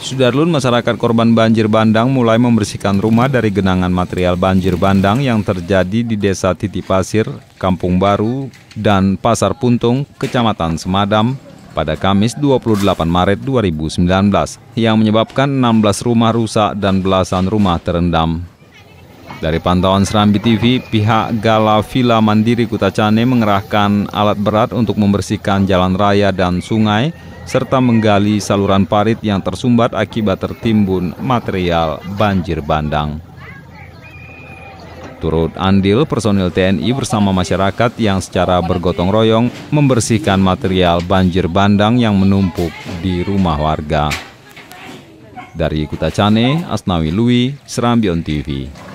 Sudarlun masyarakat korban banjir bandang mulai membersihkan rumah dari genangan material banjir bandang yang terjadi di Desa Titi Pasir, Kampung Baru, dan Pasar Puntung, Kecamatan Semadam, pada Kamis 28 Maret 2019 yang menyebabkan 16 rumah rusak dan belasan rumah terendam. Dari pantauan Serambi TV, pihak Gala Villa Mandiri Kutacane mengerahkan alat berat untuk membersihkan jalan raya dan sungai, serta menggali saluran parit yang tersumbat akibat tertimbun material banjir bandang. Turut andil personil TNI bersama masyarakat yang secara bergotong royong membersihkan material banjir bandang yang menumpuk di rumah warga. Dari Kutacane, Asnawi Lui, Serambi On TV.